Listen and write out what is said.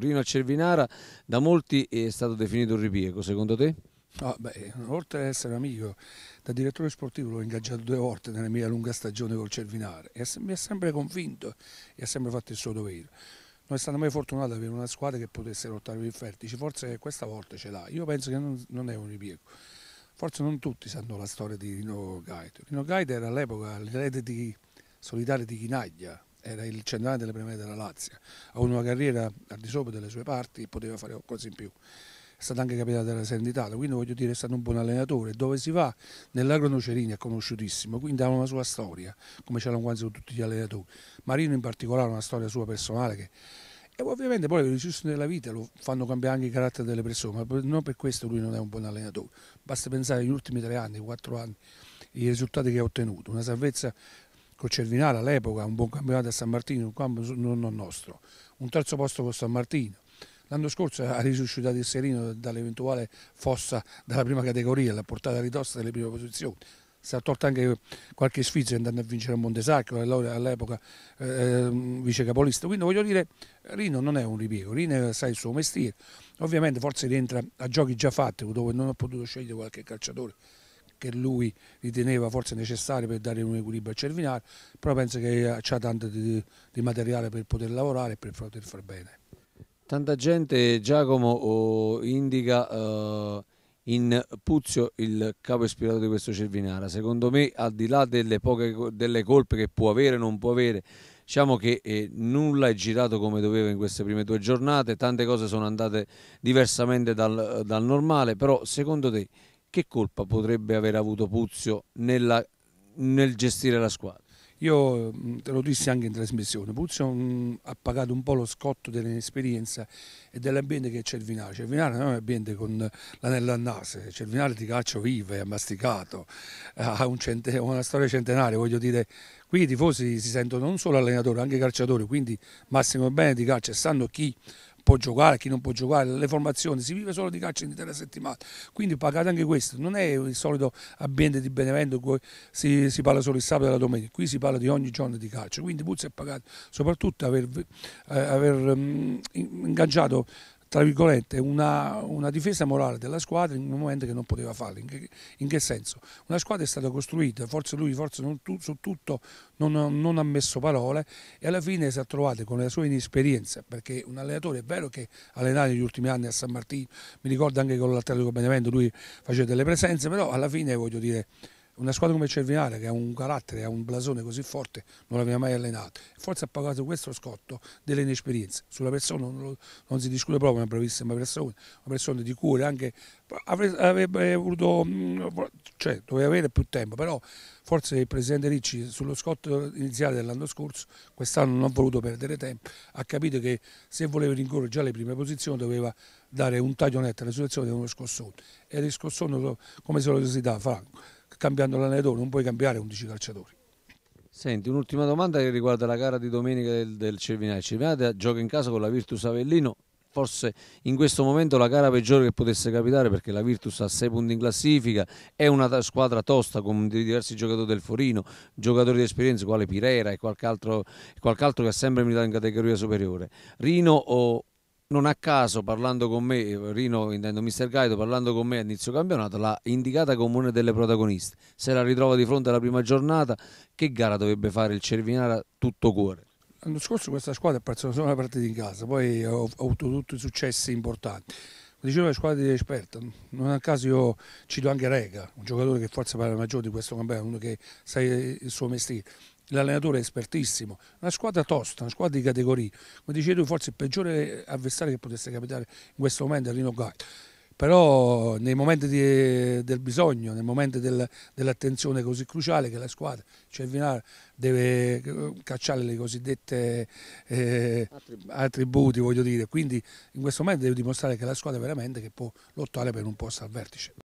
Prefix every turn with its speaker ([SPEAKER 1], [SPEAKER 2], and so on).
[SPEAKER 1] Rino Cervinara da molti è stato definito un ripiego, secondo te?
[SPEAKER 2] Ah, beh, oltre ad essere amico, da direttore sportivo l'ho ingaggiato due volte nella mia lunga stagione col Cervinara e mi ha sempre convinto e ha sempre fatto il suo dovere. Non è stata mai fortunata avere una squadra che potesse lottare per il vertice, forse questa volta ce l'ha. Io penso che non, non, è un ripiego. Forse non tutti sanno la storia di Rino Gaito. Rino Gaito era all'epoca l'erede solitario di Chinaglia, era il centenario delle primavere della Lazio, ha avuto una carriera al di sopra delle sue parti e poteva fare qualcosa in più. È stato anche capitato della Serie quindi voglio dire è stato un buon allenatore. Dove si va? Nell'Agro Nocerini è conosciutissimo, quindi ha una sua storia, come ce l'hanno quasi tutti gli allenatori. Marino in particolare ha una storia sua personale che e ovviamente poi le decisioni della vita lo fanno cambiare anche il carattere delle persone, ma non per questo lui non è un buon allenatore. Basta pensare agli ultimi tre anni, quattro anni, i risultati che ha ottenuto. Una salvezza col Cervinale all'epoca, un buon campionato a San Martino, un campo non nostro, un terzo posto con San Martino. L'anno scorso ha risuscitato il Serino dall'eventuale fossa della prima categoria, l'ha portata a ridosso delle prime posizioni. Si è tolto anche qualche sfizio andando a vincere a Montesacchio, eh, all'epoca eh, ehm, vice capolista. Quindi voglio dire, Rino non è un ripiego, Rino sa il suo mestiere. Ovviamente forse rientra a giochi già fatti, dove non ha potuto scegliere qualche calciatore che lui riteneva forse necessario per dare un equilibrio al Cervinare, però penso che c'è tanto di, di, materiale per poter lavorare e per poter far bene.
[SPEAKER 1] Tanta gente, Giacomo, oh, indica uh, in Puzio il capo ispirato di questo Cervinara. Secondo me, al di là delle, poche, delle colpe che può avere o non può avere, diciamo che eh, nulla è girato come doveva in queste prime due giornate, tante cose sono andate diversamente dal, dal normale, però secondo te che colpa potrebbe aver avuto Puzio nella, nel gestire la squadra?
[SPEAKER 2] Io mm, te lo dissi anche in trasmissione, Puzio mm, ha pagato un po' lo scotto dell'inesperienza e dell'ambiente che c'è il Cervinale. Cervinale non è un ambiente con l'anello a naso, Cervinale di calcio vive, è masticato, eh, ha un una storia centenaria, voglio dire, qui i tifosi si sentono non solo allenatori, anche calciatori, quindi massimo bene di calcio e sanno chi può giocare, chi non può giocare, le formazioni, si vive solo di calcio in intera settimana, quindi pagate anche questo, non è il solito ambiente di Benevento in si, si parla solo il sabato e la domenica, qui si parla di ogni giorno di calcio, quindi Puzza è pagato soprattutto aver, eh, aver mh, mm, ingaggiato tra virgolette, una, una, difesa morale della squadra in un momento che non poteva farlo. In, in che, senso? Una squadra è stata costruita, forse lui forse non, su tutto non, non, ha messo parole e alla fine si è trovato con la sua inesperienza, perché un allenatore è vero che allenare negli ultimi anni a San Martino, mi ricordo anche con l'Atletico Benevento lui faceva delle presenze, però alla fine voglio dire una squadra come Cervinale che ha un carattere, ha un blasone così forte, non l'aveva mai allenato. Forse ha pagato questo scotto dell'inesperienza. Sulla persona non, non, si discute proprio, è una bravissima persona, una persona di cuore, anche avrebbe voluto, mm, cioè doveva avere più tempo, però forse il presidente Ricci sullo scotto iniziale dell'anno scorso, quest'anno non ha voluto perdere tempo, ha capito che se voleva rincorrere già le prime posizioni doveva dare un taglio netto alla situazione di uno scossone. E scossone come se lo si dà, Franco? cambiando l'allenatore, non puoi cambiare 11 calciatori.
[SPEAKER 1] Senti, un'ultima domanda che riguarda la gara di domenica del, del Cervinai. Cervinate gioca in casa con la Virtus Avellino, forse in questo momento la gara peggiore che potesse capitare perché la Virtus ha 6 punti in classifica, è una squadra tosta con diversi giocatori del Forino, giocatori di esperienza quale Pirera e qualche altro, qualche altro che ha sempre militato in categoria superiore. Rino o, non a caso, parlando con me, eh, Rino, intendo Mister Guido, parlando con me a inizio campionato, l'ha indicata come una delle protagoniste. Se la ritrova di fronte alla prima giornata, che gara dovrebbe fare il Cervinara tutto cuore?
[SPEAKER 2] L'anno scorso questa squadra ha perso solo una partita in casa, poi ha avuto tutti i successi importanti. Dicevo la squadra di esperto, non a caso io cito anche Rega, un giocatore che forse parla maggiore di questo campionato, uno che sa il suo mestiere l'allenatore è espertissimo, una squadra tosta, una squadra di categoria, come dicevi tu forse il peggiore avversario che potesse capitare in questo momento è Rino Gai, però nei momenti di, del bisogno, nei momenti del, dell'attenzione così cruciale che la squadra Cervinara cioè deve cacciare le cosiddette eh, attributi, voglio dire, quindi in questo momento deve dimostrare che la squadra veramente che può lottare per un posto al vertice.